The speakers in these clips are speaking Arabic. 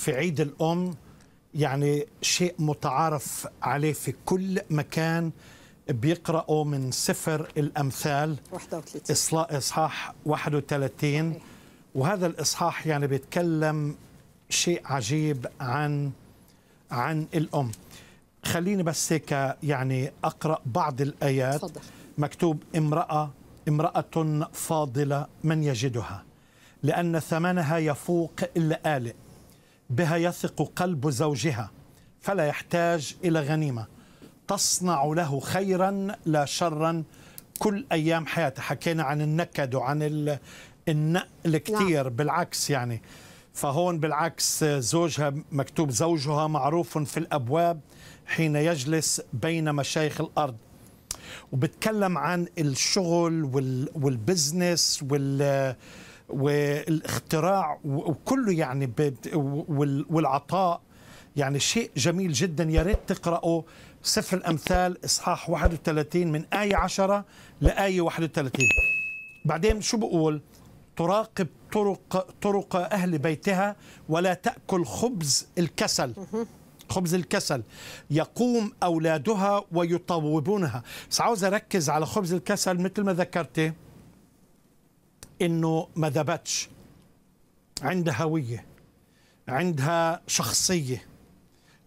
في عيد الأم يعني شيء متعارف عليه في كل مكان بيقرأوا من سفر الأمثال 31 إصحاح 31 إيه. وهذا الإصحاح يعني بيتكلم شيء عجيب عن عن الأم خليني بس هيك يعني أقرأ بعض الآيات تفضل. مكتوب امرأة امرأة فاضلة من يجدها لأن ثمنها يفوق اللآلئ بها يثق قلب زوجها فلا يحتاج الى غنيمه تصنع له خيرا لا شرا كل ايام حياته حكينا عن النكد وعن النقل كثير نعم. بالعكس يعني فهون بالعكس زوجها مكتوب زوجها معروف في الابواب حين يجلس بين مشايخ الارض وبتكلم عن الشغل والبزنس وال والاختراع وكله يعني والعطاء يعني شيء جميل جدا يا ريت تقرأوا سفر الأمثال إصحاح 31 من آية 10 لآية 31 بعدين شو بقول تراقب طرق طرق أهل بيتها ولا تأكل خبز الكسل خبز الكسل يقوم أولادها ويطوبونها بس عاوز أركز على خبز الكسل مثل ما ذكرتي انه ما ذبتش عندها هويه عندها شخصيه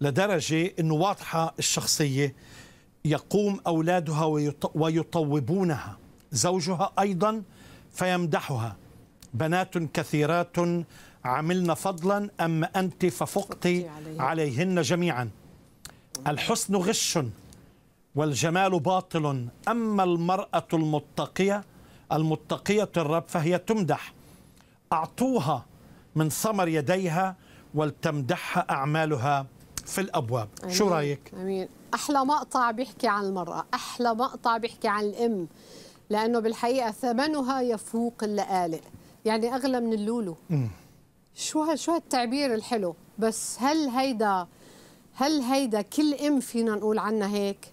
لدرجه انه واضحه الشخصيه يقوم اولادها ويطوبونها زوجها ايضا فيمدحها بنات كثيرات عملن فضلا أما أنت ففقت عليهن جميعا الحسن غش والجمال باطل أما المرأة المتقية المتقية الرب فهي تمدح أعطوها من ثمر يديها ولتمدحها أعمالها في الأبواب أمين. شو رأيك؟ أمين أحلى مقطع بيحكي عن المرأة أحلى مقطع بيحكي عن الأم لأنه بالحقيقة ثمنها يفوق اللآلئ يعني أغلى من اللولو م. شو شو هالتعبير الحلو بس هل هيدا هل هيدا كل ام فينا نقول عنها هيك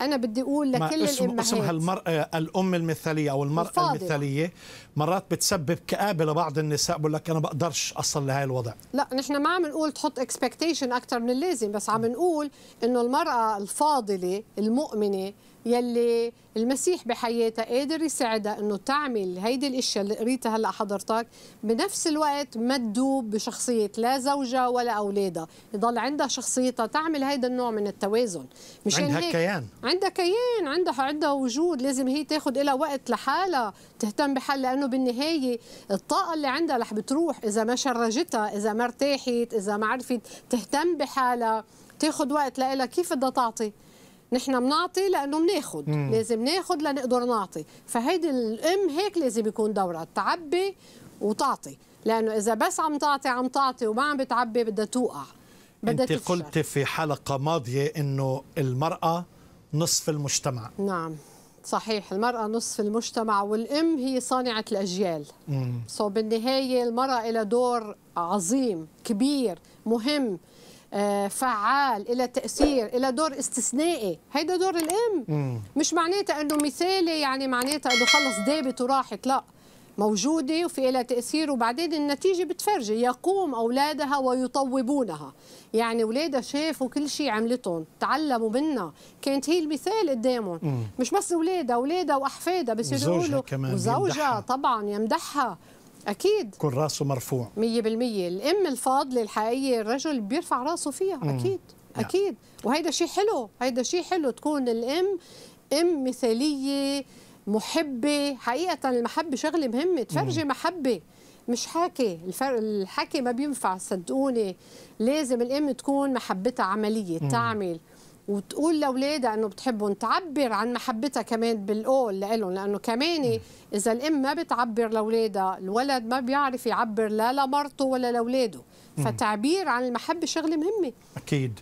انا بدي اقول لكل اسم الامهات اسمها المراه الام المثاليه او المراه الفاضلة. المثاليه مرات بتسبب كابه لبعض النساء بقول لك انا بقدرش اصل لهي الوضع لا نحن ما عم نقول تحط اكسبكتيشن اكثر من اللازم بس عم نقول انه المراه الفاضله المؤمنه يلي المسيح بحياتها قادر يساعدها انه تعمل هيدي الاشياء اللي قريتها هلا حضرتك بنفس الوقت ما تدوب بشخصيه لا زوجها ولا اولادها يضل عندها شخصيتها تعمل هيدا النوع من التوازن مشان عندها هيك كيان عندها كيان عندها عندها وجود لازم هي تاخذ لها وقت لحالها تهتم بحالها لانه بالنهايه الطاقه اللي عندها رح بتروح اذا ما شرجتها اذا ما ارتاحت اذا ما عرفت تهتم بحالها تاخذ وقت لها كيف بدها تعطي نحن بنعطي لانه بناخذ لازم ناخذ لنقدر نعطي فهيدي الام هيك لازم يكون دورها تعبي وتعطي لانه اذا بس عم تعطي عم تعطي وما عم بتعبي بدها توقع بدها انت قلتي قلت في حلقه ماضيه انه المراه نصف المجتمع نعم صحيح المرأة نصف المجتمع والأم هي صانعة الأجيال سو so بالنهاية المرأة لها دور عظيم كبير مهم آه، فعال الى تاثير الى دور استثنائي هيدا دور الام مش معناتها انه مثالي يعني معناتها انه خلص دابت وراحت لا موجودة وفي إلى تأثير وبعدين النتيجة بتفرجي يقوم أولادها ويطوبونها يعني أولادها شافوا كل شيء عملتهم تعلموا منها كانت هي المثال قدامهم مش بس أولادها أولادها وأحفادها بصيروا يقولوا وزوجها كمان وزوجها طبعا يمدحها اكيد كل راسه مرفوع 100% الام الفاضله الحقيقيه الرجل بيرفع راسه فيها اكيد مم. اكيد نعم. وهيدا شيء حلو هيدا شيء حلو تكون الام ام مثاليه محبه حقيقه المحبه شغله مهمه تفرجي محبه مش حاكي الفرق الحكي ما بينفع صدقوني لازم الام تكون محبتها عمليه تعمل وتقول لاولادها انه بتحبهم تعبر عن محبتها كمان بالقول لهم لانه كمان اذا الام ما بتعبر لاولادها الولد ما بيعرف يعبر لا لمرته ولا لاولاده فتعبير عن المحبه شغله مهمه اكيد